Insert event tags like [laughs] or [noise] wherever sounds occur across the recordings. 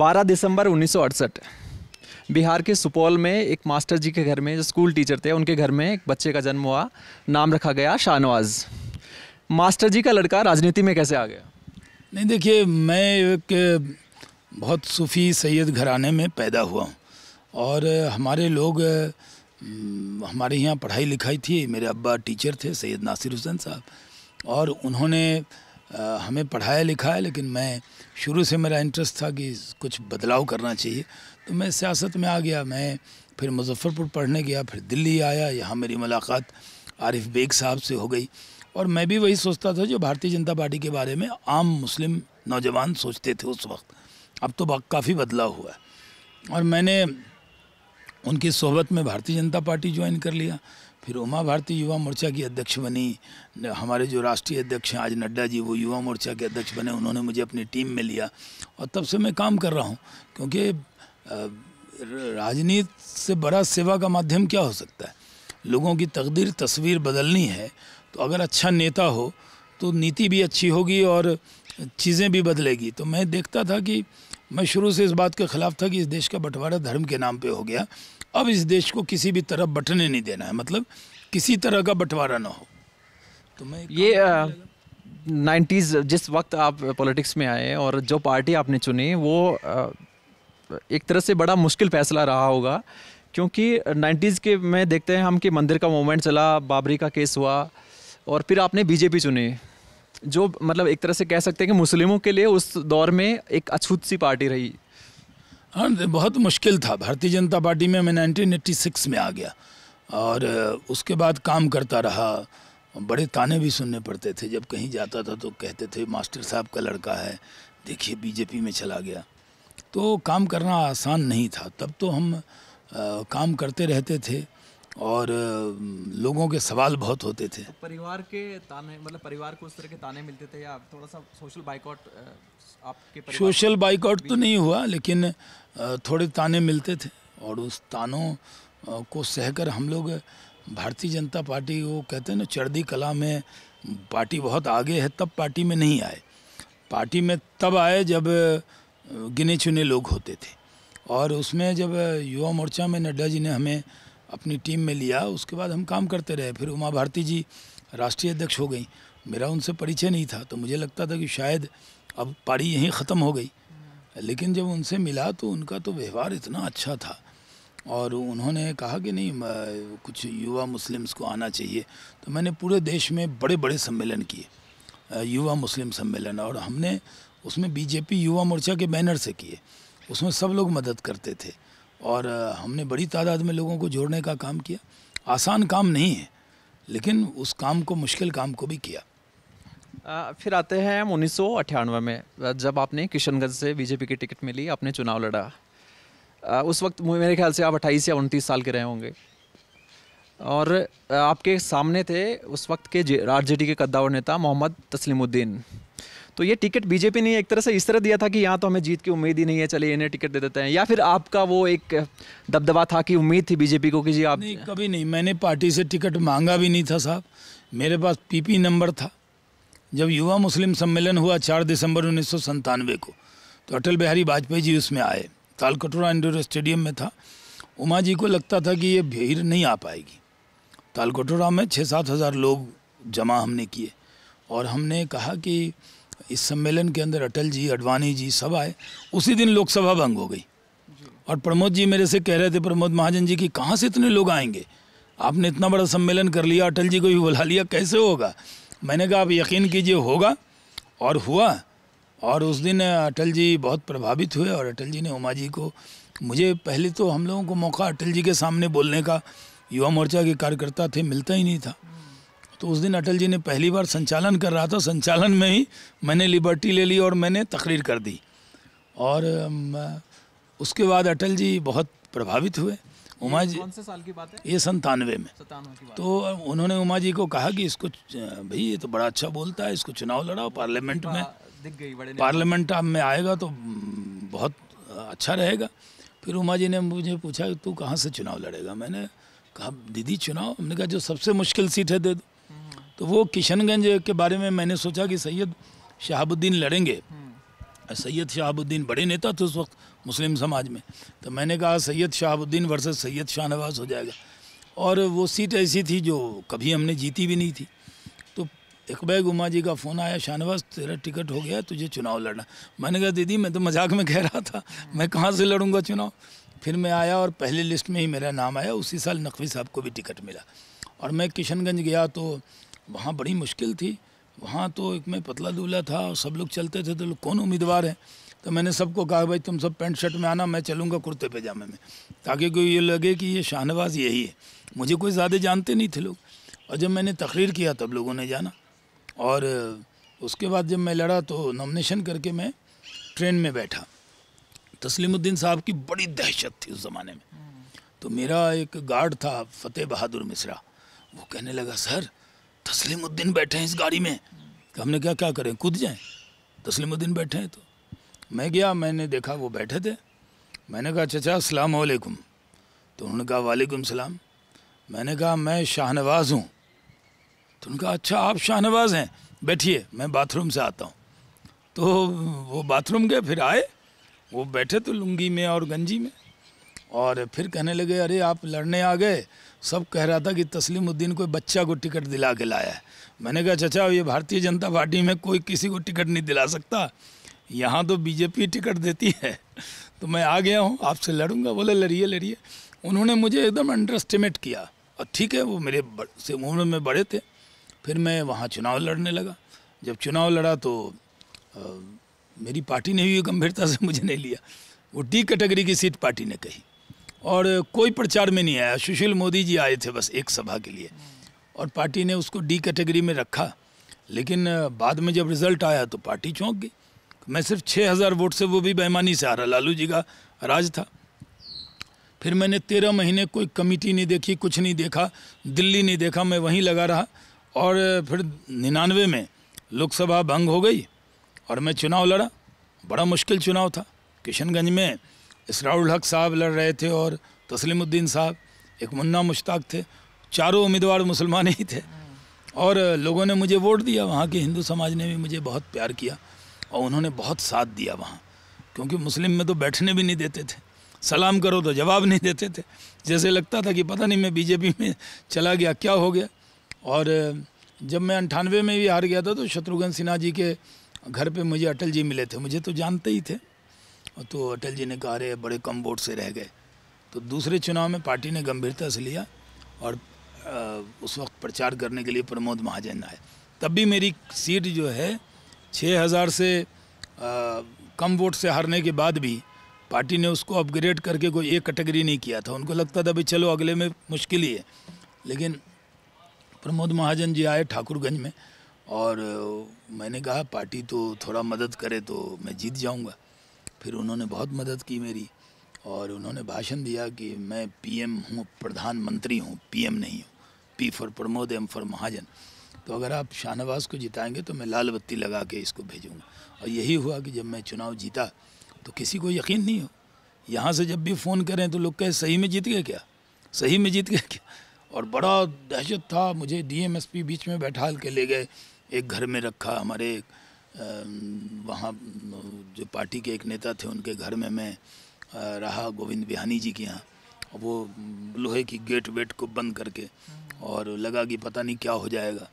12 दिसंबर उन्नीस बिहार के सुपौल में एक मास्टर जी के घर में जो स्कूल टीचर थे उनके घर में एक बच्चे का जन्म हुआ नाम रखा गया शाहनवाज मास्टर जी का लड़का राजनीति में कैसे आ गया नहीं देखिए मैं एक बहुत सूफ़ी सैयद घराने में पैदा हुआ हूँ और हमारे लोग हम्म, हमारे यहाँ पढ़ाई लिखाई थी मेरे अब्बा टीचर थे सैयद नासिर हुसैन साहब और उन्होंने हमें पढ़ाया लिखाया लेकिन मैं शुरू से मेरा इंटरेस्ट था कि कुछ बदलाव करना चाहिए तो मैं सियासत में आ गया मैं फिर मुजफ्फ़रपुर पढ़ने गया फिर दिल्ली आया यहाँ मेरी मुलाकात आरिफ बेग साहब से हो गई और मैं भी वही सोचता था जो भारतीय जनता पार्टी के बारे में आम मुस्लिम नौजवान सोचते थे उस वक्त अब तो काफ़ी बदलाव हुआ है और मैंने उनकी सोहबत में भारतीय जनता पार्टी ज्वाइन कर लिया फिर उमा भारती युवा मोर्चा की अध्यक्ष बनी हमारे जो राष्ट्रीय अध्यक्ष हैं आज नड्डा जी वो युवा मोर्चा के अध्यक्ष बने उन्होंने मुझे अपनी टीम में लिया और तब से मैं काम कर रहा हूँ क्योंकि राजनीति से बड़ा सेवा का माध्यम क्या हो सकता है लोगों की तकदीर तस्वीर बदलनी है तो अगर अच्छा नेता हो तो नीति भी अच्छी होगी और चीज़ें भी बदलेगी तो मैं देखता था कि मैं शुरू से इस बात के ख़िलाफ़ था कि इस देश का बंटवारा धर्म के नाम पे हो गया अब इस देश को किसी भी तरह बटने नहीं देना है मतलब किसी तरह का बंटवारा ना हो तो मैं ये नाइन्टीज़ जिस वक्त आप पॉलिटिक्स में आए और जो पार्टी आपने चुनी वो एक तरह से बड़ा मुश्किल फैसला रहा होगा क्योंकि नाइन्टीज़ के में देखते हैं हम कि मंदिर का मूवमेंट चला बाबरी का केस हुआ और फिर आपने बीजेपी चुनी जो मतलब एक तरह से कह सकते हैं कि मुस्लिमों के लिए उस दौर में एक अछूत सी पार्टी रही हाँ बहुत मुश्किल था भारतीय जनता पार्टी में मैं 1986 में आ गया और उसके बाद काम करता रहा बड़े ताने भी सुनने पड़ते थे जब कहीं जाता था तो कहते थे मास्टर साहब का लड़का है देखिए बीजेपी में चला गया तो काम करना आसान नहीं था तब तो हम आ, काम करते रहते थे और आ, लोगों के सवाल बहुत होते थे तो परिवार के ताने मतलब परिवार को उस तरह के ताने मिलते थे या थोड़ा सा सोशल बाइकआउट आपके सोशल बाइकआउट तो नहीं हुआ लेकिन थोड़े ताने मिलते थे और उस तानों को सहकर हम लोग भारतीय जनता पार्टी वो कहते हैं ना चढ़दी कला में पार्टी बहुत आगे है तब पार्टी में नहीं आए पार्टी में तब आए जब गिने चुने लोग होते थे और उसमें जब युवा मोर्चा में नड्डा जी ने हमें अपनी टीम में लिया उसके बाद हम काम करते रहे फिर उमा भारती जी राष्ट्रीय अध्यक्ष हो गई मेरा उनसे परिचय नहीं था तो मुझे लगता था कि शायद अब पारी यहीं ख़त्म हो गई लेकिन जब उनसे मिला तो उनका तो व्यवहार इतना अच्छा था और उन्होंने कहा कि नहीं कुछ युवा मुस्लिम्स को आना चाहिए तो मैंने पूरे देश में बड़े बड़े सम्मेलन किए युवा मुस्लिम सम्मेलन और हमने उसमें बीजेपी युवा मोर्चा के बैनर से किए उसमें सब लोग मदद करते थे और हमने बड़ी तादाद में लोगों को जोड़ने का काम किया आसान काम नहीं है लेकिन उस काम को मुश्किल काम को भी किया आ, फिर आते हैं हम उन्नीस में जब आपने किशनगंज से बीजेपी की टिकट मिली आपने चुनाव लड़ा आ, उस वक्त मेरे ख्याल से आप अट्ठाईस या उनतीस साल के रहे होंगे और आपके सामने थे उस वक्त के आर के कद्दावर नेता मोहम्मद तस्लीमुद्दीन तो ये टिकट बीजेपी ने एक तरह से इस तरह दिया था कि यहाँ तो हमें जीत की उम्मीद ही नहीं है चले इन्हें टिकट दे देते हैं या फिर आपका वो एक दबदबा था कि उम्मीद थी बीजेपी को कि जी आप नहीं कभी नहीं मैंने पार्टी से टिकट मांगा भी नहीं था साहब मेरे पास पीपी नंबर था जब युवा मुस्लिम सम्मेलन हुआ चार दिसंबर उन्नीस को तो अटल बिहारी वाजपेयी जी उसमें आए तालकटोरा इंडोर स्टेडियम में था उमा जी को लगता था कि ये भीड़ नहीं आ पाएगी तालकटोरा में छः सात हज़ार लोग जमा हमने किए और हमने कहा कि इस सम्मेलन के अंदर अटल जी अडवाणी जी सब आए उसी दिन लोकसभा भंग हो गई और प्रमोद जी मेरे से कह रहे थे प्रमोद महाजन जी कि कहाँ से इतने लोग आएंगे आपने इतना बड़ा सम्मेलन कर लिया अटल जी को भी बुला लिया कैसे होगा मैंने कहा आप यकीन कीजिए होगा और हुआ और उस दिन अटल जी बहुत प्रभावित हुए और अटल जी ने उमा जी को मुझे पहले तो हम लोगों को मौका अटल जी के सामने बोलने का युवा मोर्चा के कार्यकर्ता थे मिलता ही नहीं था तो उस दिन अटल जी ने पहली बार संचालन कर रहा था संचालन में ही मैंने लिबर्टी ले ली और मैंने तकरीर कर दी और उसके बाद अटल जी बहुत प्रभावित हुए उमा जी कौन से साल की बात है ये संतानवे में तो उन्होंने उमा जी को कहा कि इसको भाई ये तो बड़ा अच्छा बोलता है इसको चुनाव लड़ाओ पार्लियामेंट में दिख गई बड़े पार्लियामेंट में आएगा तो बहुत अच्छा रहेगा फिर उमा जी ने मुझे पूछा तू कहाँ से चुनाव लड़ेगा मैंने कहा दीदी चुनाव हमने कहा जो सबसे मुश्किल सीट है दे दो हम्म। तो वो किशनगंज के बारे में मैंने सोचा कि सैयद शहाबुद्दीन लड़ेंगे हम्म। सैयद शहाबुद्दीन बड़े नेता थे उस वक्त मुस्लिम समाज में तो मैंने कहा सैयद शहाबुद्दीन वर्सेस सैयद शाहनवाज हो जाएगा और वो सीट ऐसी थी जो कभी हमने जीती भी नहीं थी तो इकबैग उमा जी का फ़ोन आया शाहनवाज तेरा टिकट हो गया तुझे चुनाव लड़ना मैंने कहा दीदी मैं तो मजाक में कह रहा था मैं कहाँ से लड़ूंगा चुनाव फिर मैं आया और पहले लिस्ट में ही मेरा नाम आया उसी साल नकवी साहब को भी टिकट मिला और मैं किशनगंज गया तो वहाँ बड़ी मुश्किल थी वहाँ तो एक मैं पतला दुबला था और सब लोग चलते थे तो लोग कौन उम्मीदवार हैं तो मैंने सबको कहा भाई तुम सब पैंट शर्ट में आना मैं चलूँगा कुर्ते पैजामे में ताकि कोई ये लगे कि ये शाहनवाज यही है मुझे कोई ज़्यादा जानते नहीं थे लोग और जब मैंने तकरीर किया तब लोगों ने जाना और उसके बाद जब मैं लड़ा तो नॉमिनेशन करके मैं ट्रेन में बैठा तस्लीमुद्दीन साहब की बड़ी दहशत थी उस ज़माने में तो मेरा एक गार्ड था फ़तेह बहादुर मिश्रा वो कहने लगा सर तस्लीमुद्दीन बैठे हैं इस गाड़ी में हमने क्या क्या करें कूद जाएं तस्लीमुद्दीन बैठे हैं तो मैं गया मैंने देखा वो बैठे थे मैंने कहा चचा अस्सलाम वालेकुम तो उन्होंने कहा वालेकुम सलाम मैंने कहा मैं शाहनवाज हूँ तो कहा अच्छा आप शाहनवाज हैं बैठिए मैं बाथरूम से आता हूँ तो वो बाथरूम गए फिर आए वो बैठे तो लुंगी में और गंजी में और फिर कहने लगे अरे आप लड़ने आ गए सब कह रहा था कि तस्लीमुद्दीन कोई बच्चा को टिकट दिला के लाया है मैंने कहा चचा ये भारतीय जनता पार्टी में कोई किसी को टिकट नहीं दिला सकता यहाँ तो बीजेपी टिकट देती है [laughs] तो मैं आ गया हूँ आपसे लड़ूंगा बोले लड़िए लड़िए उन्होंने मुझे एकदम अंडर एस्टिमेट किया और ठीक है वो मेरे से उम्र में बड़े थे फिर मैं वहाँ चुनाव लड़ने लगा जब चुनाव लड़ा तो आ, मेरी पार्टी ने भी गंभीरता से मुझे नहीं लिया वो डी कैटेगरी की सीट पार्टी ने कही और कोई प्रचार में नहीं आया सुशील मोदी जी आए थे बस एक सभा के लिए और पार्टी ने उसको डी कैटेगरी में रखा लेकिन बाद में जब रिजल्ट आया तो पार्टी चौंक गई मैं सिर्फ छः हज़ार वोट से वो भी बेमानी से आ रहा लालू जी का राज था फिर मैंने तेरह महीने कोई कमेटी नहीं देखी कुछ नहीं देखा दिल्ली नहीं देखा मैं वहीं लगा रहा और फिर निन्यानवे में लोकसभा भंग हो गई और मैं चुनाव लड़ा बड़ा मुश्किल चुनाव था किशनगंज में इसराउल हक साहब लड़ रहे थे और तस्लीमुद्दीन साहब एक मुन्ना मुश्ताक थे चारों उम्मीदवार मुसलमान ही थे और लोगों ने मुझे वोट दिया वहाँ के हिंदू समाज ने भी मुझे बहुत प्यार किया और उन्होंने बहुत साथ दिया वहाँ क्योंकि मुस्लिम में तो बैठने भी नहीं देते थे सलाम करो तो जवाब नहीं देते थे जैसे लगता था कि पता नहीं मैं बीजेपी में चला गया क्या हो गया और जब मैं अंठानवे में भी हार गया था तो शत्रुघ्न सिन्हा जी के घर पे मुझे अटल जी मिले थे मुझे तो जानते ही थे तो अटल जी ने कहा रहे बड़े कम वोट से रह गए तो दूसरे चुनाव में पार्टी ने गंभीरता से लिया और उस वक्त प्रचार करने के लिए प्रमोद महाजन आए तब भी मेरी सीट जो है 6000 से आ, कम वोट से हारने के बाद भी पार्टी ने उसको अपग्रेड करके कोई एक कैटेगरी नहीं किया था उनको लगता था भाई चलो अगले में मुश्किल ही है लेकिन प्रमोद महाजन जी आए ठाकुरगंज में और मैंने कहा पार्टी तो थोड़ा मदद करे तो मैं जीत जाऊंगा फिर उन्होंने बहुत मदद की मेरी और उन्होंने भाषण दिया कि मैं पीएम हूँ प्रधानमंत्री हूँ पीएम नहीं हूँ P for Pramod M for Mahajan तो अगर आप शाहनवाज को जिताएंगे तो मैं लाल बत्ती लगा के इसको भेजूँगा और यही हुआ कि जब मैं चुनाव जीता तो किसी को यकीन नहीं हो यहाँ से जब भी फ़ोन करें तो लोग कहे सही में जीत गए क्या सही में जीत गए क्या और बड़ा दहशत था मुझे डीएमएसपी बीच में बैठा के ले गए एक घर में रखा हमारे एक वहाँ जो पार्टी के एक नेता थे उनके घर में मैं रहा गोविंद बिहानी जी के यहाँ वो लोहे की गेट वेट को बंद करके और लगा कि पता नहीं क्या हो जाएगा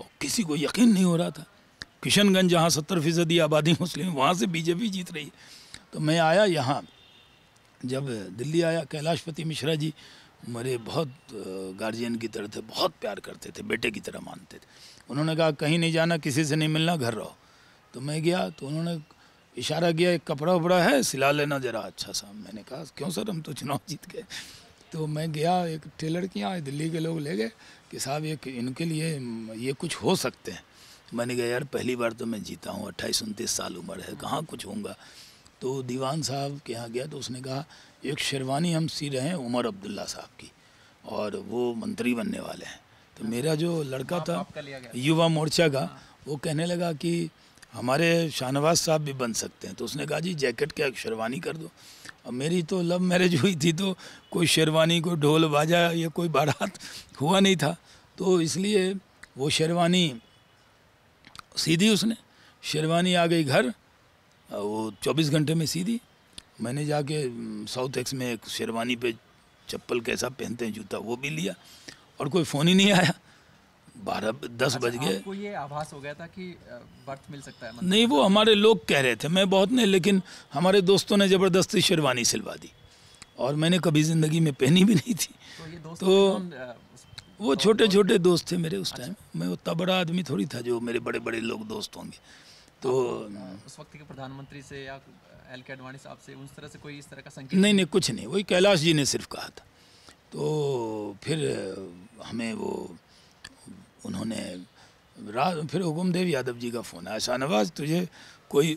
और किसी को यकीन नहीं हो रहा था किशनगंज जहाँ सत्तर फीसदी आबादी मुस्लिम वहाँ से बीजेपी जीत रही तो मैं आया यहाँ जब दिल्ली आया कैलाशपति मिश्रा जी मेरे बहुत गार्जियन की तरह थे बहुत प्यार करते थे बेटे की तरह मानते थे उन्होंने कहा कहीं नहीं जाना किसी से नहीं मिलना घर रहो तो मैं गया तो उन्होंने इशारा किया एक कपड़ा वपड़ा है सिला लेना ज़रा अच्छा सा मैंने कहा क्यों सर हम तो चुनाव जीत गए तो मैं गया एक टेलर के यहाँ दिल्ली के लोग ले गए कि साहब ये इनके लिए ये कुछ हो सकते हैं मैंने कहा यार पहली बार तो मैं जीता हूँ अट्ठाईस उनतीस साल उम्र है कहाँ कुछ होंगे तो दीवान साहब के यहाँ गया तो उसने कहा एक शेरवानी हम सी रहे हैं उमर अब्दुल्ला साहब की और वो मंत्री बनने वाले हैं तो मेरा जो लड़का था युवा मोर्चा का हाँ। वो कहने लगा कि हमारे शाहनवाज साहब भी बन सकते हैं तो उसने कहा जी जैकेट क्या शेरवानी कर दो अब मेरी तो लव मैरिज हुई थी तो कोई शेरवानी कोई ढोल बाजा या कोई बारात हुआ नहीं था तो इसलिए वो शेरवानी सीधी उसने शेरवानी आ गई घर वो चौबीस घंटे में सीधी मैंने जाके साउथ एक्स में एक शेरवानी पे चप्पल कैसा पहनते हैं जूता वो भी लिया और कोई फ़ोन ही नहीं आया बारह दस अच्छा, बज गए मतलब नहीं वो हमारे लोग कह रहे थे मैं बहुत नहीं लेकिन हमारे दोस्तों ने ज़बरदस्ती शेरवानी सिलवा दी और मैंने कभी ज़िंदगी में पहनी भी नहीं थी तो, तो वो छोटे छोटे दोस्त थे मेरे उस टाइम अच्छा। मैं उतना बड़ा आदमी थोड़ी था जो मेरे बड़े बड़े लोग दोस्त होंगे तो उस वक्त के प्रधानमंत्री से या एल के अडवाणी साहब से उस तरह से कोई इस तरह का संकेत नहीं नहीं कुछ नहीं वही कैलाश जी ने सिर्फ कहा था तो फिर हमें वो उन्होंने रात फिर हुकुमदेव यादव जी का फ़ोन आया शाहनवाज तुझे कोई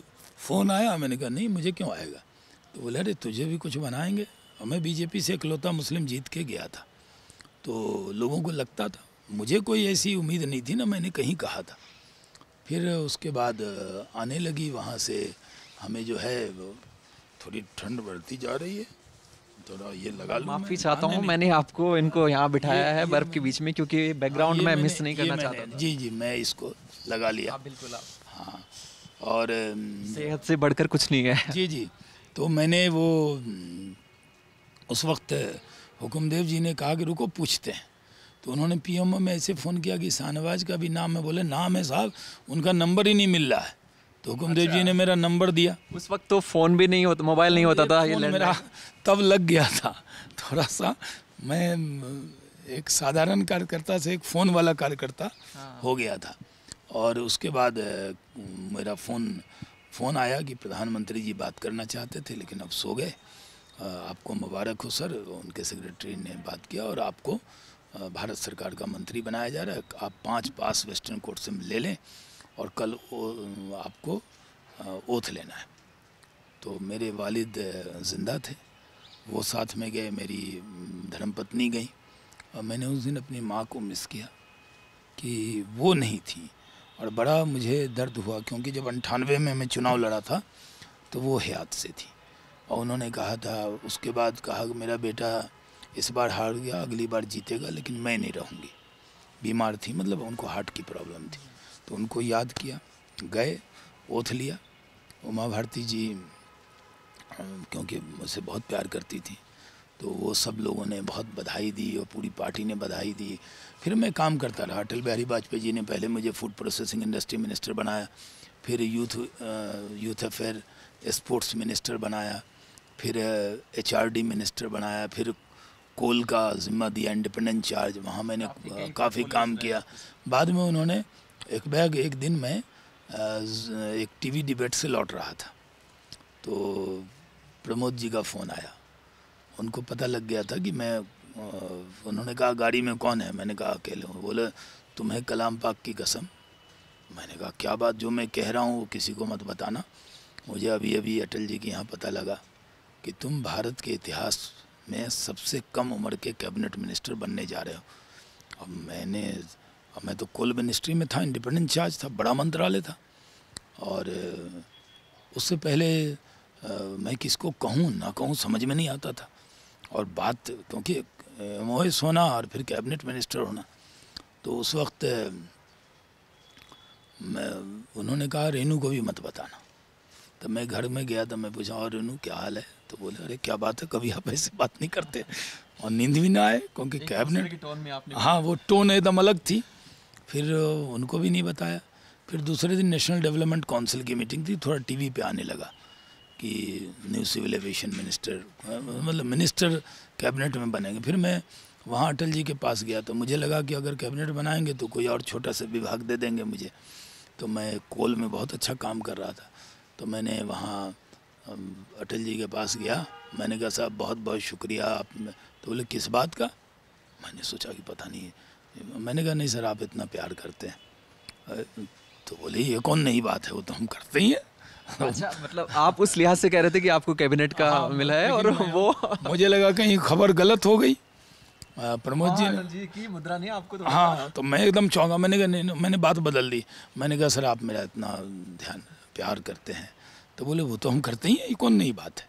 फ़ोन आया मैंने कहा नहीं मुझे क्यों आएगा तो बोले अरे तुझे भी कुछ बनाएंगे हमें बीजेपी से इकलौता मुस्लिम जीत के गया था तो लोगों को लगता था मुझे कोई ऐसी उम्मीद नहीं थी ना मैंने कहीं कहा था फिर उसके बाद आने लगी वहाँ से हमें जो है थोड़ी ठंड बढ़ती जा रही है थोड़ा ये लगा लूं माफी चाहता हाँ, हूँ मैंने आपको इनको यहाँ बिठाया है बर्फ के बीच में क्योंकि बैकग्राउंड में मिस नहीं करना चाहता जी जी मैं इसको लगा लिया हाँ, बिल्कुल हाँ और सेहत से बढ़कर कुछ नहीं है जी जी तो मैंने वो उस वक्त हुकुमदेव जी ने कहा कि रुको पूछते हैं तो उन्होंने पीएमओ में ऐसे फ़ोन किया कि शाहनवाज का भी नाम है बोले नाम है साहब उनका नंबर ही नहीं मिल रहा है तो हुकुमदेव अच्छा। जी ने मेरा नंबर दिया उस वक्त तो फ़ोन भी नहीं होता मोबाइल नहीं होता था ये मेरा तब लग गया था थोड़ा सा मैं एक साधारण कार्यकर्ता से एक फ़ोन वाला कार्यकर्ता हो हाँ। गया था और उसके बाद मेरा फ़ोन फ़ोन आया कि प्रधानमंत्री जी बात करना चाहते थे लेकिन अब सो गए आपको मुबारक हो सर उनके सेक्रेटरी ने बात किया और आपको भारत सरकार का मंत्री बनाया जा रहा है आप पांच पास वेस्टर्न कोर्ट से ले लें और कल आपको ओथ लेना है तो मेरे वालिद ज़िंदा थे वो साथ में गए मेरी धर्मपत्नी गई और मैंने उस दिन अपनी माँ को मिस किया कि वो नहीं थी और बड़ा मुझे दर्द हुआ क्योंकि जब अंठानवे में मैं चुनाव लड़ा था तो वो हयात से थी और उन्होंने कहा था उसके बाद कहा कि मेरा बेटा इस बार हार गया अगली बार जीतेगा लेकिन मैं नहीं रहूँगी बीमार थी मतलब उनको हार्ट की प्रॉब्लम थी तो उनको याद किया गए ओथ लिया उमा भारती जी क्योंकि मुझसे बहुत प्यार करती थी तो वो सब लोगों ने बहुत बधाई दी और पूरी पार्टी ने बधाई दी फिर मैं काम करता रहा अटल बिहारी वाजपेयी जी ने पहले मुझे फूड प्रोसेसिंग इंडस्ट्री मिनिस्टर बनाया फिर youth youth affair sports minister बनाया फिर एच मिनिस्टर बनाया फिर कोल का जिम्मा दिया इंडिपेंडेंट चार्ज वहाँ मैंने काफ़ी काम किया बाद में उन्होंने एक बैग एक दिन मैं एक टीवी डिबेट से लौट रहा था तो प्रमोद जी का फ़ोन आया उनको पता लग गया था कि मैं उन्होंने कहा गाड़ी में कौन है मैंने कहा अकेले हूँ बोले तुम्हें कलाम पाक की कसम मैंने कहा क्या बात जो मैं कह रहा हूँ वो किसी को मत बताना मुझे अभी अभी अटल जी के यहाँ पता लगा कि तुम भारत के इतिहास में सबसे कम उम्र के कैबिनेट मिनिस्टर बनने जा रहे हो अब मैंने और मैं तो कोल मिनिस्ट्री में था इंडिपेंडेंट चार्ज था बड़ा मंत्रालय था और उससे पहले मैं किसको कहूँ ना कहूँ समझ में नहीं आता था और बात क्योंकि एम होना और फिर कैबिनेट मिनिस्टर होना तो उस वक्त मैं उन्होंने कहा रेनू को भी मत बताना तब मैं घर में गया तो मैं पूछा और रेनू क्या हाल है तो बोले अरे क्या बात है कभी आप ऐसे बात नहीं करते और नींद भी ना आए क्योंकि कैबिनेट हाँ वो टोन एकदम अलग थी फिर उनको भी नहीं बताया फिर दूसरे दिन नेशनल डेवलपमेंट काउंसिल की मीटिंग थी थोड़ा टीवी पे आने लगा कि न्यू सिविल एविएशन मिनिस्टर मतलब मिनिस्टर कैबिनेट में बनेंगे फिर मैं वहाँ अटल जी के पास गया तो मुझे लगा कि अगर कैबिनेट बनाएंगे तो कोई और छोटा सा विभाग दे देंगे मुझे तो मैं कोल में बहुत अच्छा काम कर रहा था तो मैंने वहाँ अटल जी के पास गया मैंने कहा साहब बहुत बहुत शुक्रिया आप तो बोले किस बात का मैंने सोचा कि पता नहीं है मैंने कहा नहीं सर आप इतना प्यार करते हैं तो बोले ये कौन नई बात है वो तो हम करते ही हैं अच्छा मतलब आप उस लिहाज से कह रहे थे कि आपको कैबिनेट का आ, हाँ, मिला है और वो मुझे लगा कहीं खबर गलत हो गई प्रमोद जी जी की मुद्रा नहीं आपको तो हाँ तो मैं एकदम चौंका मैंने कहा नहीं मैंने बात बदल दी मैंने कहा सर आप मेरा इतना ध्यान प्यार करते हैं तो बोले वो तो हम करते ही हैं ये कौन नई बात है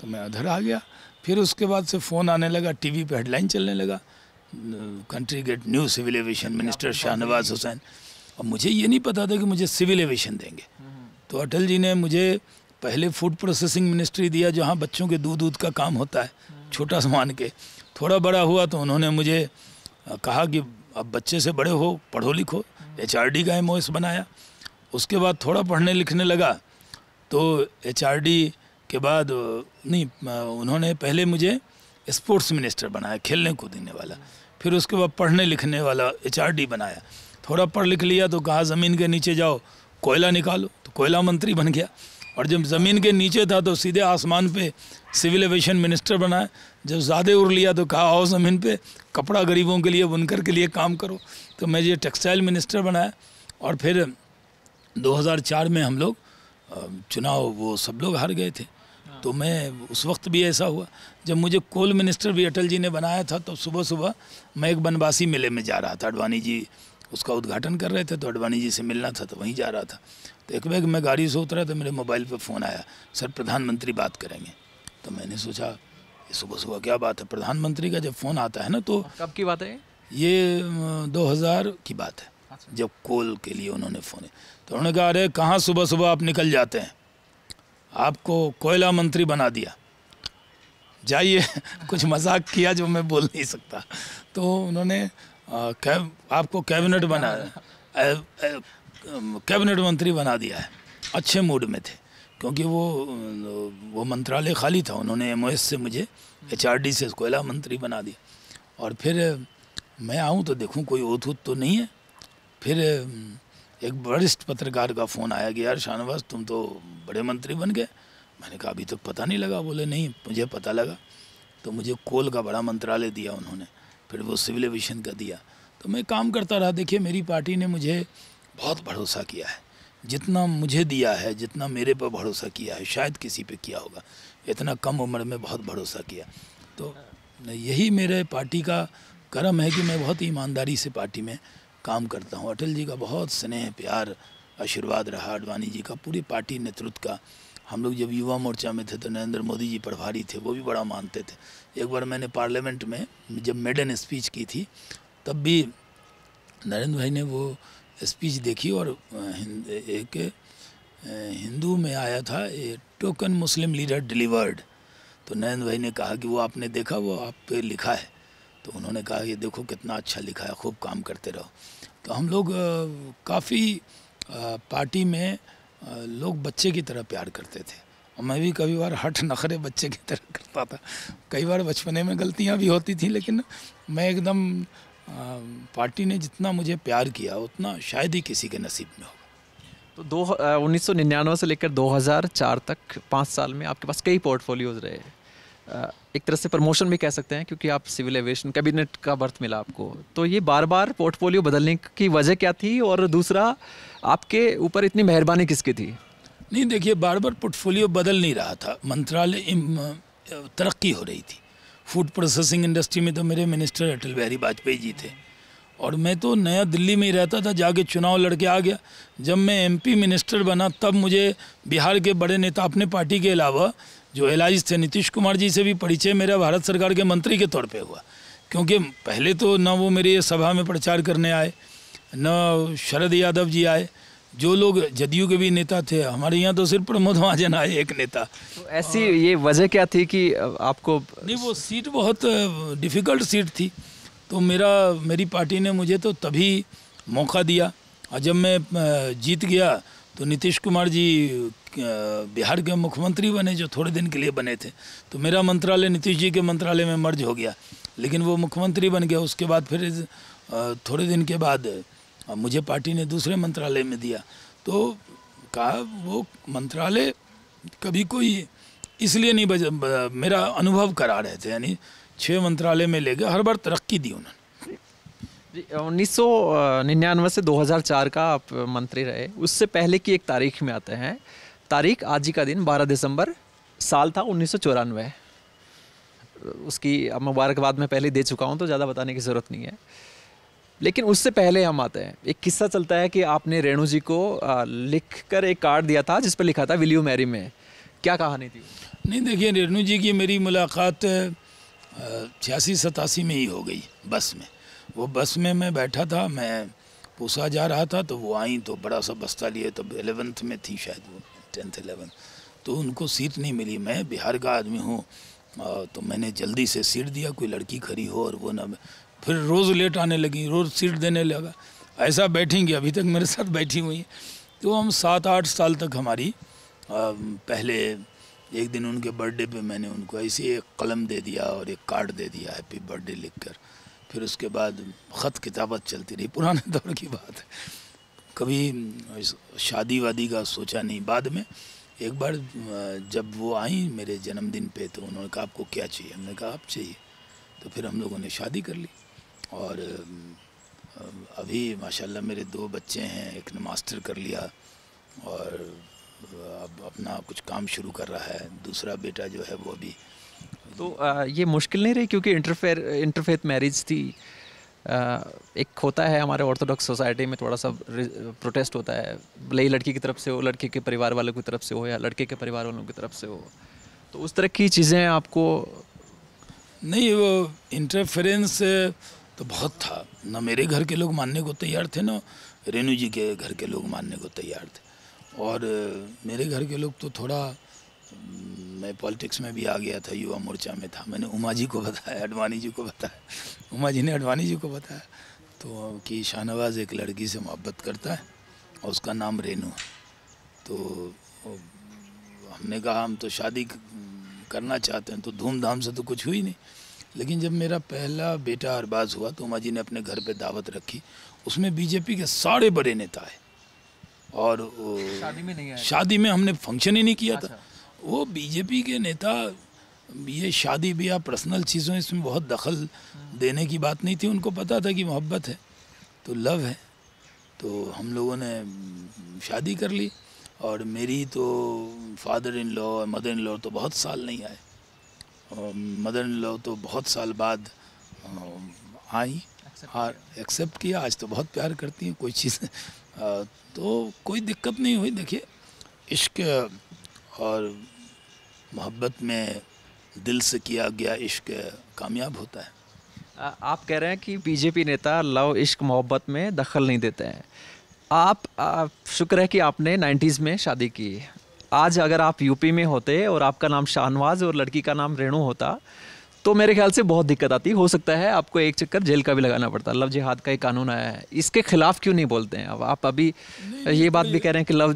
तो मैं उधर आ गया फिर उसके बाद से फ़ोन आने लगा टीवी पे हेडलाइन चलने लगा country get new civil aviation minister Shahnawaz Hussain और मुझे ये नहीं पता था कि मुझे सिविल एविएशन देंगे हम्म। तो अटल जी ने मुझे पहले फूड प्रोसेसिंग मिनिस्ट्री दिया जहाँ बच्चों के दूध दूध का काम होता है हम्म। छोटा सामान के थोड़ा बड़ा हुआ तो उन्होंने मुझे कहा कि अब बच्चे से बड़े हो पढ़ो लिखो एच हम्म। का एम बनाया उसके बाद थोड़ा पढ़ने लिखने लगा तो एच के बाद नहीं उन्होंने पहले मुझे स्पोर्ट्स मिनिस्टर बनाया खेलने को देने वाला फिर उसके बाद पढ़ने लिखने वाला एच बनाया थोड़ा पढ़ लिख लिया तो कहा ज़मीन के नीचे जाओ कोयला निकालो तो कोयला मंत्री बन गया और जब ज़मीन के नीचे था तो सीधे आसमान पे सिविल एविएशन मिनिस्टर बनाया जब ज़्यादा उड़ लिया तो कहा आओ ज़मीन पे कपड़ा गरीबों के लिए बुनकर के लिए काम करो तो मैं ये टेक्सटाइल मिनिस्टर बनाया और फिर 2004 में हम लोग चुनाव वो सब लोग हार गए थे तो मैं उस वक्त भी ऐसा हुआ जब मुझे कोल मिनिस्टर भी अटल जी ने बनाया था तो सुबह सुबह मैं एक बनवासी मेले में जा रहा था अडवाणी जी उसका उद्घाटन कर रहे थे तो अडवाणी जी से मिलना था तो वहीं जा रहा था तो एक बैग मैं गाड़ी से उतरा तो मेरे मोबाइल पर फ़ोन आया सर प्रधानमंत्री बात करेंगे तो मैंने सोचा सुबह सुबह क्या बात है प्रधानमंत्री का जब फ़ोन आता है ना तो हाँ, कब की बात है ये 2000 की बात है अच्छा। जब कोल के लिए उन्होंने फ़ोन तो उन्होंने कहा अरे कहाँ सुबह सुबह आप निकल जाते हैं आपको कोयला मंत्री बना दिया जाइए [laughs] कुछ मजाक किया जो मैं बोल नहीं सकता तो उन्होंने आपको कैबिनेट बना कैबिनेट मंत्री बना दिया है अच्छे मूड में थे क्योंकि वो वो मंत्रालय खाली था उन्होंने एम से मुझे एच से कोयला मंत्री बना दिया और फिर मैं आऊँ तो देखूँ कोई ओथ तो नहीं है फिर एक वरिष्ठ पत्रकार का फ़ोन आया कि यार शाहनवाज तुम तो बड़े मंत्री बन गए मैंने कहा अभी तक तो पता नहीं लगा बोले नहीं मुझे पता लगा तो मुझे कोल का बड़ा मंत्रालय दिया उन्होंने फिर वो सिविल एविएशन का दिया तो मैं काम करता रहा देखिए मेरी पार्टी ने मुझे बहुत भरोसा किया है जितना मुझे दिया है जितना मेरे पर भरोसा किया है शायद किसी पर किया होगा इतना कम उम्र में बहुत भरोसा किया तो यही मेरे पार्टी का कर्म है कि मैं बहुत ईमानदारी से पार्टी में काम करता हूँ अटल जी का बहुत स्नेह प्यार आशीर्वाद रहा अडवाणी जी का पूरी पार्टी नेतृत्व का हम लोग जब युवा मोर्चा में थे तो नरेंद्र मोदी जी प्रभारी थे वो भी बड़ा मानते थे एक बार मैंने पार्लियामेंट में जब मेडन स्पीच की थी तब भी नरेंद्र भाई ने वो स्पीच देखी और एक हिंदू में आया था a token Muslim leader delivered तो नरेंद्र भाई ने कहा कि वो आपने देखा वो आप पे लिखा है तो उन्होंने कहा ये देखो कितना अच्छा लिखा है खूब काम करते रहो तो हम लोग काफ़ी पार्टी में लोग बच्चे की तरह प्यार करते थे और मैं भी कभी बार हट नखरे बच्चे की तरह करता था कई बार बचपने में गलतियाँ भी होती थी लेकिन मैं एकदम पार्टी ने जितना मुझे प्यार किया उतना शायद ही किसी के नसीब में हो तो दो उन्नीस से लेकर 2004 तक पाँच साल में आपके पास कई पोर्टफोलियोज रहे एक तरह से प्रमोशन भी कह सकते हैं क्योंकि आप सिविल एविएशन कैबिनेट का बर्थ मिला आपको तो ये बार बार पोर्टफोलियो बदलने की वजह क्या थी और दूसरा आपके ऊपर इतनी मेहरबानी किसकी थी नहीं देखिए बार बार पोर्टफोलियो बदल नहीं रहा था मंत्रालय तरक्की हो रही थी फूड प्रोसेसिंग इंडस्ट्री में तो मेरे मिनिस्टर अटल बिहारी वाजपेयी जी थे और मैं तो नया दिल्ली में ही रहता था जाके चुनाव लड़के आ गया जब मैं एमपी मिनिस्टर बना तब मुझे बिहार के बड़े नेता अपने पार्टी के अलावा जो एल थे नीतीश कुमार जी से भी परिचय मेरा भारत सरकार के मंत्री के तौर पे हुआ क्योंकि पहले तो ना वो मेरे सभा में प्रचार करने आए न शरद यादव जी आए जो लोग जदयू के भी नेता थे हमारे यहाँ तो सिर्फ प्रमोद महाजन आए एक नेता तो ऐसी आ, ये वजह क्या थी कि आपको नहीं वो सीट बहुत डिफ़िकल्ट सीट थी तो मेरा मेरी पार्टी ने मुझे तो तभी मौका दिया और जब मैं जीत गया तो नीतीश कुमार जी बिहार के मुख्यमंत्री बने जो थोड़े दिन के लिए बने थे तो मेरा मंत्रालय नीतीश जी के मंत्रालय में मर्ज हो गया लेकिन वो मुख्यमंत्री बन गया उसके बाद फिर थोड़े दिन के बाद मुझे पार्टी ने दूसरे मंत्रालय में दिया तो कहा वो मंत्रालय कभी कोई इसलिए नहीं बज मेरा अनुभव करा रहे थे यानी छः मंत्रालय में ले गए हर बार तरक्की दी उन्होंने उन्नीस सौ निन्यानवे से 2004 का आप मंत्री रहे उससे पहले की एक तारीख में आते हैं तारीख आज ही का दिन 12 दिसंबर साल था उन्नीस उसकी अब मुबारकबाद मैं पहले दे चुका हूँ तो ज़्यादा बताने की ज़रूरत नहीं है लेकिन उससे पहले हम आते हैं एक किस्सा चलता है कि आपने रेणु जी को लिख कर एक कार्ड दिया था जिस पर लिखा था विल यू मैरी में क्या कहानी थी नहीं देखिए रेणु जी की मेरी मुलाकात छियासी सतासी में ही हो गई बस में वो बस में मैं बैठा था मैं पूछा जा रहा था तो वो आई तो बड़ा सा बस्ता लिए तब तो एलेवेंथ में थी शायद वो टेंथ एलेवन तो उनको सीट नहीं मिली मैं बिहार का आदमी हूँ तो मैंने जल्दी से सीट दिया कोई लड़की खड़ी हो और वो ना फिर रोज़ लेट आने लगी रोज़ सीट देने लगा ऐसा बैठेंगे अभी तक मेरे साथ बैठी हुई हैं तो हम सात आठ साल तक हमारी पहले एक दिन उनके बर्थडे पे मैंने उनको ऐसे एक कलम दे दिया और एक कार्ड दे दिया हैप्पी बर्थडे लिख कर फिर उसके बाद ख़त किताबत चलती रही पुराने दौर की बात है कभी शादी वादी का सोचा नहीं बाद में एक बार जब वो आई मेरे जन्मदिन पे तो उन्होंने कहा आपको क्या चाहिए हमने कहा आप चाहिए तो फिर हम लोगों ने शादी कर ली और अभी माशाल्लाह मेरे दो बच्चे हैं एक ने मास्टर कर लिया और अब अपना कुछ काम शुरू कर रहा है दूसरा बेटा जो है वो अभी तो आ, ये मुश्किल नहीं रही क्योंकि इंटरफेयर इंटरफेथ मैरिज थी एक होता है हमारे ऑर्थोडॉक्स सोसाइटी में थोड़ा सा प्रोटेस्ट होता है भले ही लड़की की तरफ से हो लड़के के परिवार वालों की तरफ से हो या लड़के के परिवार वालों की तरफ से हो तो उस तरह की चीज़ें आपको नहीं वो इंटरफेरेंस तो बहुत था ना मेरे घर के लोग मानने को तैयार थे ना रेणु जी के घर के लोग मानने को तैयार थे और मेरे घर के लोग तो थोड़ा मैं पॉलिटिक्स में भी आ गया था युवा मोर्चा में था मैंने उमा जी को बताया अडवाणी जी को बताया उमा जी ने अडवाणी जी को बताया तो कि शाहनवाज एक लड़की से मोहब्बत करता है और उसका नाम रेनू है तो हमने कहा हम तो शादी करना चाहते हैं तो धूमधाम से तो कुछ हुई नहीं लेकिन जब मेरा पहला बेटा अरबाज हुआ तो उमा जी ने अपने घर पे दावत रखी उसमें बीजेपी के सारे बड़े नेता आए और शादी में नहीं आए शादी में हमने फंक्शन ही नहीं किया अच्छा। था वो बीजेपी के नेता ये शादी ब्याह पर्सनल चीज़ों इसमें बहुत दखल देने की बात नहीं थी उनको पता था कि मोहब्बत है तो लव है तो हम लोगों ने शादी कर ली और मेरी तो फादर इन लॉ और मदर इन लॉ तो बहुत साल नहीं आए और मदर इन लॉ तो बहुत साल बाद आई और एक्सेप्ट किया आज तो बहुत प्यार करती हैं कोई चीज़ तो कोई दिक्कत नहीं हुई देखिए इश्क और मोहब्बत में दिल से किया गया इश्क कामयाब होता है आप कह रहे हैं कि बीजेपी नेता लव इश्क मोहब्बत में दखल नहीं देते हैं आप, आप शुक्र है कि आपने 90s में शादी की आज अगर आप यूपी में होते और आपका नाम शाहनवाज और लड़की का नाम रेणु होता तो मेरे ख्याल से बहुत दिक्कत आती हो सकता है आपको एक चक्कर जेल का भी लगाना पड़ता है लव जिहाद का एक कानून आया है इसके खिलाफ क्यों नहीं बोलते हैं अब आप अभी ये बात तो भी कह रहे हैं कि लव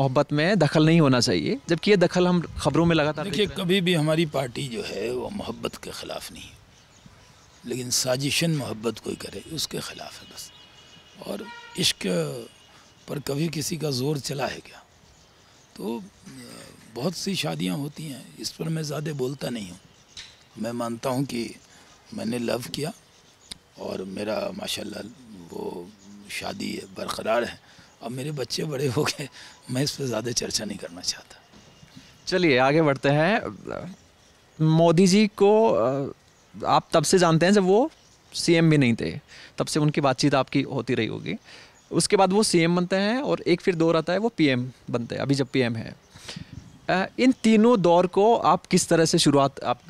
मोहब्बत में दखल नहीं होना चाहिए जबकि ये दखल हम खबरों में लगातार देखिए कभी भी हमारी पार्टी जो है वो मोहब्बत के ख़िलाफ़ नहीं लेकिन साजिशन मोहब्बत कोई करे उसके ख़िलाफ़ है बस और इश्क पर कभी किसी का ज़ोर चला है क्या तो बहुत सी शादियाँ होती हैं इस पर मैं ज़्यादा बोलता नहीं हूँ मैं मानता हूँ कि मैंने लव किया और मेरा माशाल्लाह वो शादी है, बरकरार है अब मेरे बच्चे बड़े हो गए मैं इस पर ज़्यादा चर्चा नहीं करना चाहता चलिए आगे बढ़ते हैं मोदी जी को आप तब से जानते हैं जब वो सीएम भी नहीं थे तब से उनकी बातचीत आपकी होती रही होगी उसके बाद वो सीएम बनते हैं और एक फिर दौर आता है वो पीएम बनते हैं अभी जब पीएम है इन तीनों दौर को आप किस तरह से शुरुआत आप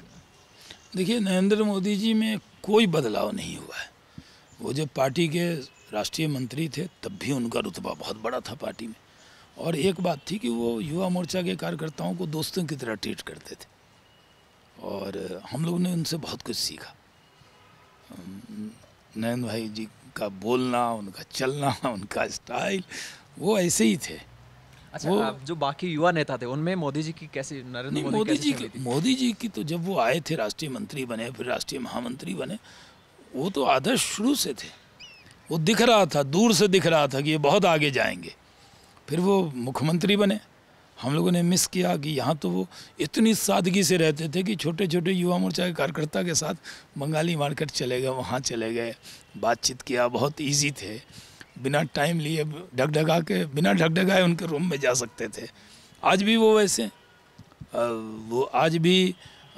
देखिए नरेंद्र मोदी जी में कोई बदलाव नहीं हुआ है वो जब पार्टी के राष्ट्रीय मंत्री थे तब भी उनका रुतबा बहुत बड़ा था पार्टी में और एक बात थी कि वो युवा मोर्चा के कार्यकर्ताओं को दोस्तों की तरह ट्रीट करते थे और हम लोग ने उनसे बहुत कुछ सीखा नयन भाई जी का बोलना उनका चलना उनका स्टाइल वो ऐसे ही थे अच्छा वो, जो बाकी युवा नेता थे उनमें मोदी जी की कैसे नरेंद्र मोदी जी की मोदी जी की तो जब वो आए थे राष्ट्रीय मंत्री बने फिर राष्ट्रीय महामंत्री बने वो तो आदर्श शुरू से थे वो दिख रहा था दूर से दिख रहा था कि ये बहुत आगे जाएंगे फिर वो मुख्यमंत्री बने हम लोगों ने मिस किया कि यहाँ तो वो इतनी सादगी से रहते थे कि छोटे छोटे युवा मोर्चा के कार्यकर्ता के साथ बंगाली मार्केट चले गए वहाँ चले गए बातचीत किया बहुत ईजी थे बिना टाइम लिए ढकढका के बिना ढकढकाए उनके रूम में जा सकते थे आज भी वो वैसे वो आज भी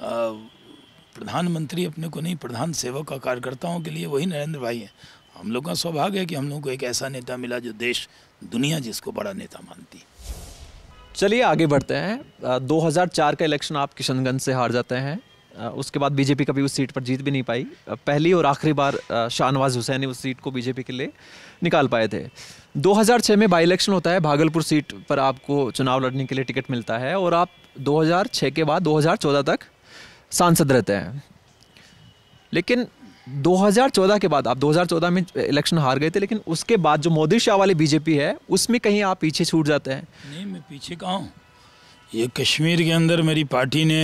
प्रधानमंत्री अपने को नहीं प्रधान सेवक और कार्यकर्ताओं के लिए वही नरेंद्र भाई हैं हम लोग का सौभाग्य है कि हम लोग को एक ऐसा नेता मिला जो देश दुनिया जिसको बड़ा नेता मानती चलिए आगे बढ़ते हैं 2004 का इलेक्शन आप किशनगंज से हार जाते हैं उसके बाद बीजेपी कभी उस सीट पर जीत भी नहीं पाई पहली और आखिरी बार शाहनवाज हुसैन उस सीट को बीजेपी के लिए निकाल पाए थे 2006 में बाई इलेक्शन होता है भागलपुर सीट पर आपको चुनाव लड़ने के लिए टिकट मिलता है और आप 2006 के बाद 2014 तक सांसद रहते हैं लेकिन 2014 के बाद आप 2014 में इलेक्शन हार गए थे लेकिन उसके बाद जो मोदी शाह वाली बीजेपी है उसमें कहीं आप पीछे छूट जाते हैं नहीं मैं पीछे कहाँ ये कश्मीर के अंदर मेरी पार्टी ने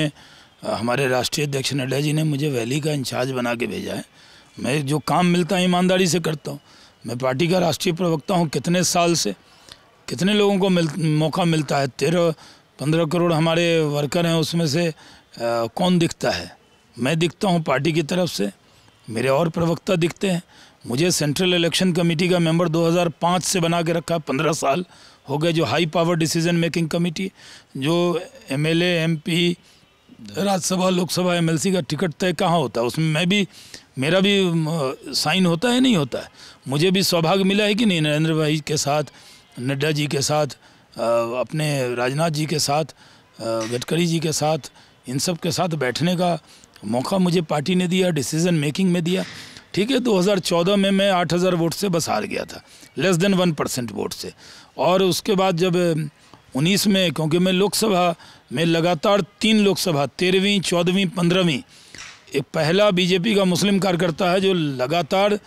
हमारे राष्ट्रीय अध्यक्ष नड्डा जी ने मुझे वैली का इंचार्ज बना के भेजा है मैं जो काम मिलता है ईमानदारी से करता हूँ मैं पार्टी का राष्ट्रीय प्रवक्ता हूँ कितने साल से कितने लोगों को मिल मौका मिलता है तेरह पंद्रह करोड़ हमारे वर्कर हैं उसमें से आ, कौन दिखता है मैं दिखता हूँ पार्टी की तरफ से मेरे और प्रवक्ता दिखते हैं मुझे सेंट्रल इलेक्शन कमेटी का मेंबर 2005 से बना के रखा पंद्रह साल हो गए जो high power decision making committee जो MLA MP Rajya Sabha Lok Sabha MLC का टिकट तय कहाँ होता है उसमें मैं भी मेरा भी साइन होता है नहीं होता है मुझे भी सौभाग्य मिला है कि नहीं नरेंद्र भाई के साथ नड्डा जी के साथ अपने राजनाथ जी के साथ गडकरी जी के साथ इन सब के साथ बैठने का मौका मुझे पार्टी ने दिया डिसीजन मेकिंग में दिया ठीक है 2014 में मैं 8000 वोट से बस हार गया था less than one percent vote से और उसके बाद जब 19 में क्योंकि मैं लोकसभा में लगातार तीन लोकसभा तेरहवीं चौदहवीं पंद्रहवीं एक पहला बीजेपी का मुस्लिम कार्यकर्ता है जो लगातार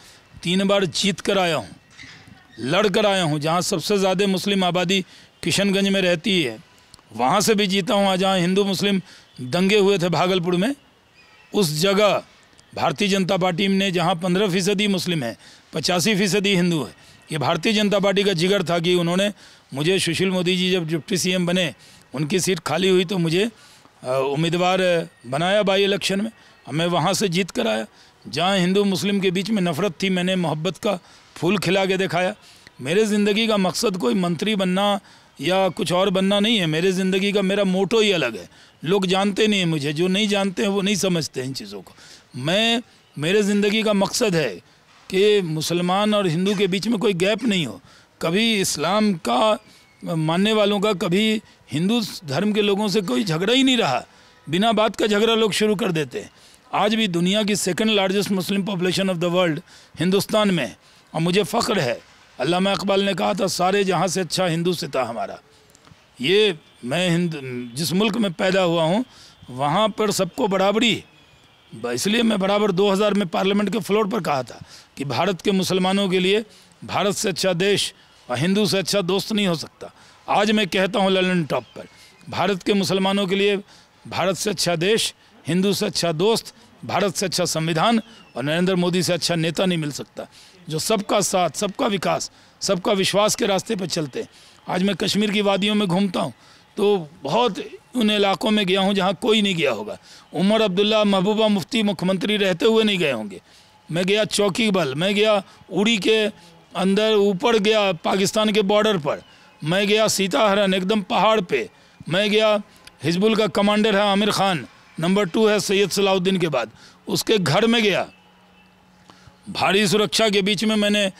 तीन बार जीत कर आया हूँ लड़ कर आया हूँ जहाँ सबसे ज़्यादा मुस्लिम आबादी किशनगंज में रहती है वहाँ से भी जीता हूँ जहाँ हिंदू मुस्लिम दंगे हुए थे भागलपुर में उस जगह भारतीय जनता पार्टी ने जहाँ पंद्रह फीसदी मुस्लिम है पचासी फीसदी हिंदू है ये भारतीय जनता पार्टी का जिगर था कि उन्होंने मुझे सुशील मोदी जी जब डिप्टी सी बने उनकी सीट खाली हुई तो मुझे उम्मीदवार बनाया बाई इलेक्शन में मैं वहाँ से जीत कर आया जहाँ हिंदू मुस्लिम के बीच में नफ़रत थी मैंने मोहब्बत का फूल खिला के दिखाया मेरे ज़िंदगी का मकसद कोई मंत्री बनना या कुछ और बनना नहीं है मेरे ज़िंदगी का मेरा मोटो ही अलग है लोग जानते नहीं हैं मुझे जो नहीं जानते हैं वो नहीं समझते इन चीज़ों को मैं मेरे ज़िंदगी का मकसद है कि मुसलमान और हिंदू के बीच में कोई गैप नहीं हो कभी इस्लाम का मानने वालों का कभी हिंदू धर्म के लोगों से कोई झगड़ा ही नहीं रहा बिना बात का झगड़ा लोग शुरू कर देते हैं आज भी दुनिया की second largest Muslim population of the world Hindustan में और मुझे फ़ख्र है अल्लामा इकबाल ने कहा था सारे जहाँ से अच्छा हिंदू से था हमारा ये मैं हिंद जिस मुल्क में पैदा हुआ हूँ वहाँ पर सबको बराबरी इसलिए मैं बराबर 2000 में पार्लियामेंट के फ्लोर पर कहा था कि भारत के मुसलमानों के लिए भारत से अच्छा देश और हिंदू से अच्छा दोस्त नहीं हो सकता आज मैं कहता हूँ ललन टॉप पर भारत के मुसलमानों के लिए भारत से अच्छा देश हिंदू से अच्छा दोस्त भारत से अच्छा संविधान और नरेंद्र मोदी से अच्छा नेता नहीं मिल सकता जो सबका साथ सबका विकास सबका विश्वास के रास्ते पर चलते हैं आज मैं कश्मीर की वादियों में घूमता हूँ तो बहुत उन इलाकों में गया हूँ जहाँ कोई नहीं गया होगा उमर अब्दुल्ला महबूबा मुफ्ती मुख्यमंत्री रहते हुए नहीं गए होंगे मैं गया चौकी बल मैं गया उड़ी के अंदर ऊपर गया पाकिस्तान के बॉर्डर पर मैं गया सीताहरण एकदम पहाड़ पे मैं गया हिजबुल का कमांडर है आमिर खान नंबर टू है सैयद सलाउद्दीन के बाद उसके घर में गया भारी सुरक्षा के बीच में मैंने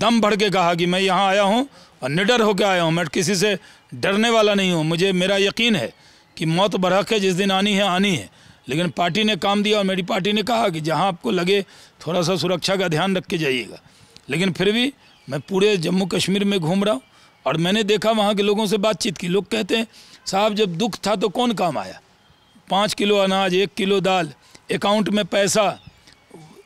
दम भर के कहा कि मैं यहाँ आया हूँ और निडर होकर आया हूँ मैं किसी से डरने वाला नहीं हूँ मुझे मेरा यकीन है कि मौत बरहक है जिस दिन आनी है आनी है लेकिन पार्टी ने काम दिया और मेरी पार्टी ने कहा कि जहाँ आपको लगे थोड़ा सा सुरक्षा का ध्यान रख के जाइएगा लेकिन फिर भी मैं पूरे जम्मू कश्मीर में घूम रहा हूँ और मैंने देखा वहाँ के लोगों से बातचीत की लोग कहते हैं साहब जब दुख था तो कौन काम आया पाँच किलो अनाज एक किलो दाल अकाउंट में पैसा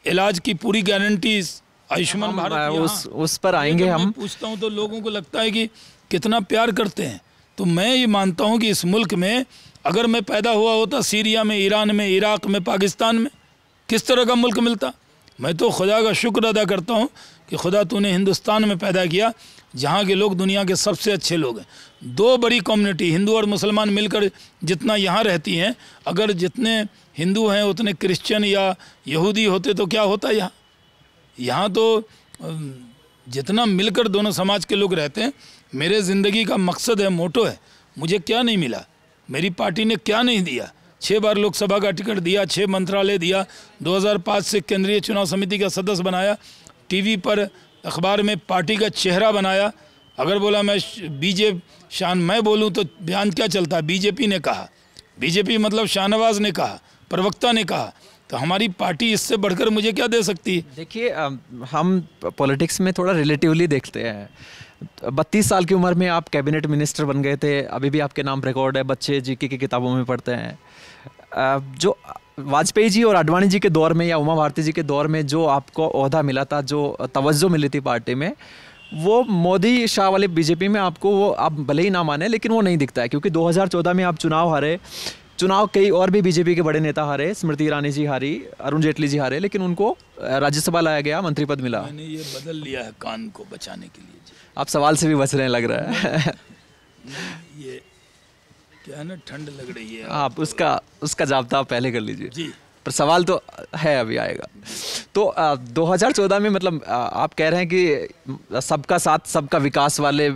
इलाज की पूरी गारंटीज आयुष्मान भारत उस उस पर आएंगे हम पूछता हूँ तो लोगों को लगता है कि कितना प्यार करते हैं तो मैं ये मानता हूँ कि इस मुल्क में अगर मैं पैदा हुआ होता सीरिया में ईरान में इराक़ में पाकिस्तान में किस तरह का मुल्क मिलता मैं तो खुदा का शुक्र अदा करता हूँ कि खुदा तूने हिंदुस्तान में पैदा किया जहाँ के लोग दुनिया के सबसे अच्छे लोग हैं दो बड़ी कम्युनिटी हिंदू और मुसलमान मिलकर जितना यहाँ रहती हैं अगर जितने हिंदू हैं उतने क्रिश्चियन या यहूदी होते तो क्या होता यहाँ यहाँ तो जितना मिलकर दोनों समाज के लोग रहते हैं मेरे ज़िंदगी का मकसद है मोटो है मुझे क्या नहीं मिला मेरी पार्टी ने क्या नहीं दिया छः बार लोकसभा का टिकट दिया छः मंत्रालय दिया 2005 से केंद्रीय चुनाव समिति का सदस्य बनाया टीवी पर अखबार में पार्टी का चेहरा बनाया अगर बोला मैं बीजेपी शान मैं बोलूँ तो बयान क्या चलता है बीजेपी ने कहा बीजेपी मतलब शाहनवाज ने कहा प्रवक्ता ने कहा तो हमारी पार्टी इससे बढ़कर मुझे क्या दे सकती है देखिए हम पॉलिटिक्स में थोड़ा रिलेटिवली देखते हैं बत्तीस साल की उम्र में आप कैबिनेट मिनिस्टर बन गए थे अभी भी आपके नाम रिकॉर्ड है बच्चे जी की किताबों में पढ़ते हैं जो वाजपेयी जी और आडवाणी जी के दौर में या उमा भारती जी के दौर में जो आपको अहदा मिला था जो तवज्जो मिली थी पार्टी में वो मोदी शाह वाले बीजेपी में आपको वो आप भले ही ना माने लेकिन वो नहीं दिखता है क्योंकि 2014 में आप चुनाव हारे चुनाव कई और भी बीजेपी के बड़े नेता हारे स्मृति ईरानी जी हारी अरुण जेटली जी हारे लेकिन उनको राज्यसभा लाया गया मंत्री पद मिला मैंने ये बदल लिया है कान को बचाने के लिए आप सवाल से भी बच रहे हैं लग रहा है जो है ना ठंड लग रही है आप उसका उसका जवाब आप पहले कर लीजिए जी पर सवाल तो है अभी आएगा तो आ, 2014 में मतलब आ, आप कह रहे हैं कि सबका साथ सबका विकास वाले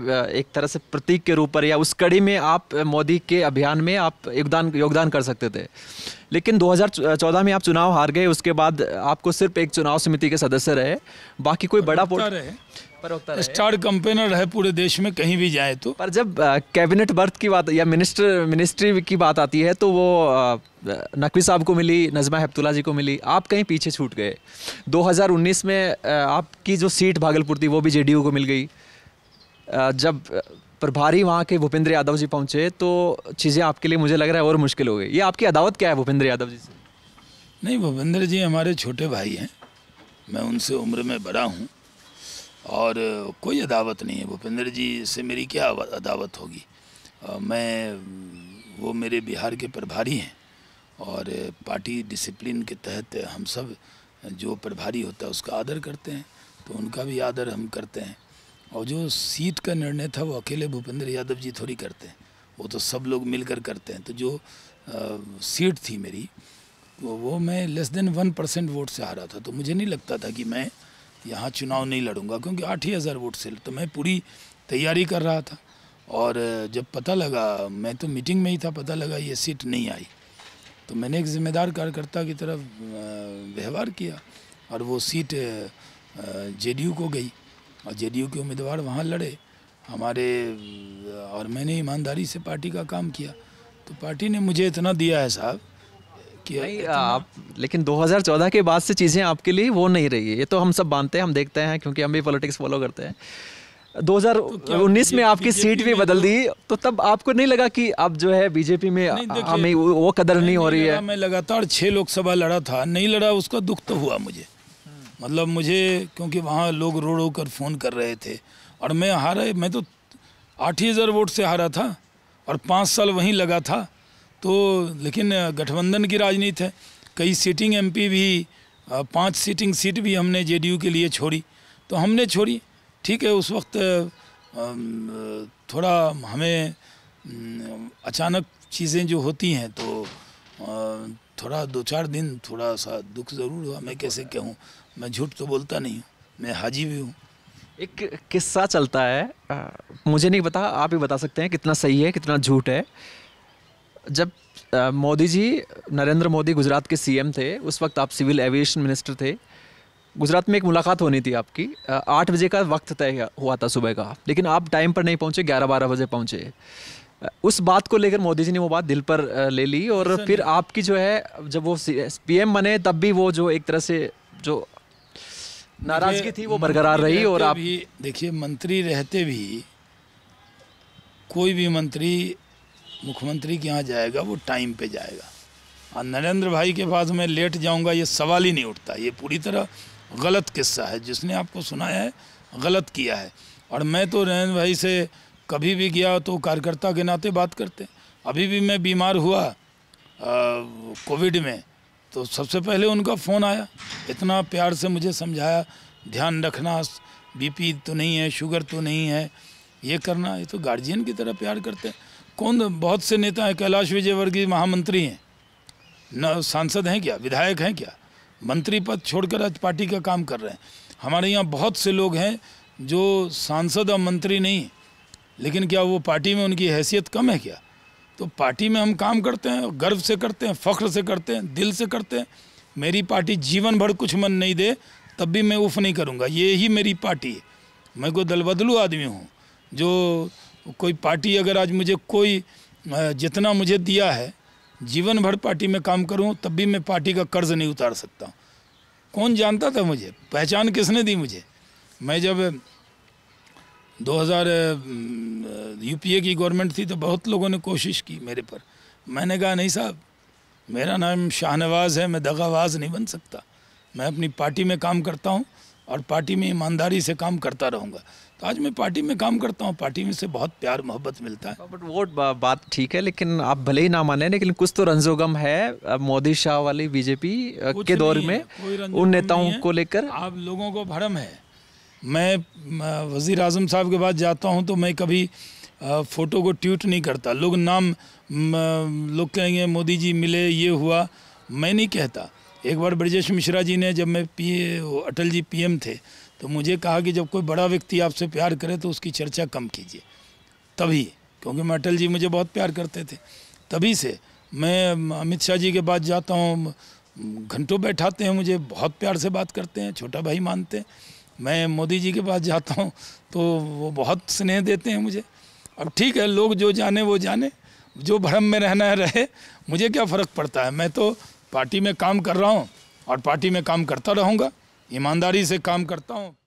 एक तरह से प्रतीक के रूप पर या उस कड़ी में आप मोदी के अभियान में आप योगदान योगदान कर सकते थे लेकिन 2014 में आप चुनाव हार गए उसके बाद आपको सिर्फ एक चुनाव समिति के सदस्य रहे बाकी कोई बड़ा पोस्ट स्टार कंपेनर है पूरे देश में कहीं भी जाए तो पर जब कैबिनेट बर्थ की बात या मिनिस्टर मिनिस्ट्री की बात आती है तो वो नकवी साहब को मिली नजमा हेप्तुल्ला जी को मिली आप कहीं पीछे छूट गए 2019 में आपकी जो सीट भागलपुर थी वो भी जेडीयू को मिल गई जब प्रभारी वहाँ के भूपेंद्र यादव जी पहुँचे तो चीज़ें आपके लिए मुझे लग रहा है और मुश्किल हो गई ये आपकी अदावत क्या है भूपेंद्र यादव जी से नहीं भूपेंद्र जी हमारे छोटे भाई हैं मैं उनसे उम्र में बड़ा हूँ और कोई अदावत नहीं है भूपेंद्र जी से मेरी क्या अदावत होगी मैं वो मेरे बिहार के प्रभारी हैं और पार्टी डिसिप्लिन के तहत हम सब जो प्रभारी होता है उसका आदर करते हैं तो उनका भी आदर हम करते हैं और जो सीट का निर्णय था वो अकेले भूपेंद्र यादव जी थोड़ी करते हैं वो तो सब लोग मिलकर करते हैं तो जो आ, सीट थी मेरी वो, वो मैं less than one percent vote से हारा था तो मुझे नहीं लगता था कि मैं यहाँ चुनाव नहीं लड़ूंगा क्योंकि आठ ही हज़ार वोट से तो मैं पूरी तैयारी कर रहा था और जब पता लगा मैं तो मीटिंग में ही था पता लगा ये सीट नहीं आई तो मैंने एक जिम्मेदार कार्यकर्ता की तरफ व्यवहार किया और वो सीट जेडीयू को गई और जेडीयू के उम्मीदवार वहाँ लड़े हमारे और मैंने ईमानदारी से पार्टी का काम किया तो पार्टी ने मुझे इतना दिया है साहब भाई आप लेकिन 2014 के बाद से चीज़ें आपके लिए वो नहीं रही है ये तो हम सब मानते हैं हम देखते हैं क्योंकि हम भी पॉलिटिक्स फॉलो करते हैं 2019 तो में आपकी सीट भी बदल तो- दी तो तब आपको नहीं लगा कि अब जो है बीजेपी में हमें वो कदर नहीं, नहीं हो रही है मैं लगातार छः लोकसभा लड़ा था नहीं लड़ा उसका दुख तो हुआ मुझे मतलब मुझे क्योंकि वहाँ लोग रो रो कर फ़ोन कर रहे थे और मैं हारा मैं तो आठ ही हज़ार वोट से हारा था और पाँच साल वहीं लगा था तो लेकिन गठबंधन की राजनीति है कई सीटिंग एमपी भी पांच सीटिंग सीट भी हमने जेडीयू के लिए छोड़ी तो हमने छोड़ी ठीक है उस वक्त थोड़ा हमें अचानक चीज़ें जो होती हैं तो थोड़ा दो चार दिन थोड़ा सा दुख ज़रूर हुआ मैं कैसे कहूँ मैं झूठ तो बोलता नहीं हूँ मैं हाजी भी हूँ एक किस्सा चलता है मुझे नहीं पता आप ही बता सकते हैं कितना सही है कितना झूठ है जब मोदी जी नरेंद्र मोदी गुजरात के सीएम थे उस वक्त आप सिविल एविएशन मिनिस्टर थे गुजरात में एक मुलाकात होनी थी आपकी आठ बजे का वक्त तय हुआ था सुबह का लेकिन आप टाइम पर नहीं पहुंचे ग्यारह बारह बजे पहुंचे उस बात को लेकर मोदी जी ने वो बात दिल पर ले ली और फिर आपकी जो है जब वो पीएम बने तब भी वो जो एक तरह से जो नाराजगी थी वो बरकरार रही और आप देखिए मंत्री रहते भी कोई भी मंत्री मुख्यमंत्री के यहाँ जाएगा वो टाइम पे जाएगा और नरेंद्र भाई के पास मैं लेट जाऊँगा ये सवाल ही नहीं उठता ये पूरी तरह गलत किस्सा है जिसने आपको सुनाया है गलत किया है और मैं तो नरेंद्र भाई से कभी भी गया तो कार्यकर्ता के नाते बात करते अभी भी मैं बीमार हुआ कोविड में तो सबसे पहले उनका फ़ोन आया इतना प्यार से मुझे समझाया ध्यान रखना बीपी तो नहीं है शुगर तो नहीं है ये करना ये तो गार्जियन की तरह प्यार करते हैं कौन बहुत से नेता हैं कैलाश विजयवर्गीय महामंत्री हैं न सांसद हैं क्या विधायक हैं क्या मंत्री पद छोड़कर आज पार्टी का काम कर रहे हैं हमारे यहाँ बहुत से लोग हैं जो सांसद और मंत्री नहीं लेकिन क्या वो पार्टी में उनकी हैसियत कम है क्या तो पार्टी में हम काम करते हैं गर्व से करते हैं फ़ख्र से करते हैं दिल से करते हैं मेरी पार्टी जीवन भर कुछ मन नहीं दे तब भी मैं उफ नहीं करूँगा ये ही मेरी पार्टी है मैं कोई दलबदलू आदमी हूँ जो कोई पार्टी अगर आज मुझे कोई जितना मुझे दिया है जीवन भर पार्टी में काम करूं तब भी मैं पार्टी का कर्ज नहीं उतार सकता कौन जानता था मुझे पहचान किसने दी मुझे मैं जब 2000 यूपीए की गवर्नमेंट थी तो बहुत लोगों ने कोशिश की मेरे पर मैंने कहा नहीं साहब मेरा नाम शाहनवाज है मैं दगावाज़ नहीं बन सकता मैं अपनी पार्टी में काम करता हूँ और पार्टी में ईमानदारी से काम करता रहूंगा तो आज मैं पार्टी में काम करता हूँ पार्टी में से बहुत प्यार मोहब्बत मिलता है बट वोट बात ठीक है लेकिन आप भले ही ना माने लेकिन कुछ तो रंजोगम है मोदी शाह वाली बीजेपी के दौर में उन नेताओं को लेकर आप लोगों को भरम है मैं वजीर आजम साहब के पास जाता हूँ तो मैं कभी फ़ोटो को ट्वीट नहीं करता लोग नाम लोग कहेंगे मोदी जी मिले ये हुआ मैं नहीं कहता एक बार ब्रजेश मिश्रा जी ने जब मैं पी अटल जी पीएम थे तो मुझे कहा कि जब कोई बड़ा व्यक्ति आपसे प्यार करे तो उसकी चर्चा कम कीजिए तभी क्योंकि मैं अटल जी मुझे बहुत प्यार करते थे तभी से मैं अमित शाह जी के पास जाता हूँ घंटों बैठाते हैं मुझे बहुत प्यार से बात करते हैं छोटा भाई मानते हैं मैं मोदी जी के पास जाता हूँ तो वो बहुत स्नेह देते हैं मुझे अब ठीक है लोग जो जाने वो जाने जो भ्रम में रहना है रहे मुझे क्या फ़र्क पड़ता है मैं तो पार्टी में काम कर रहा हूँ और पार्टी में काम करता रहूँगा ईमानदारी से काम करता हूँ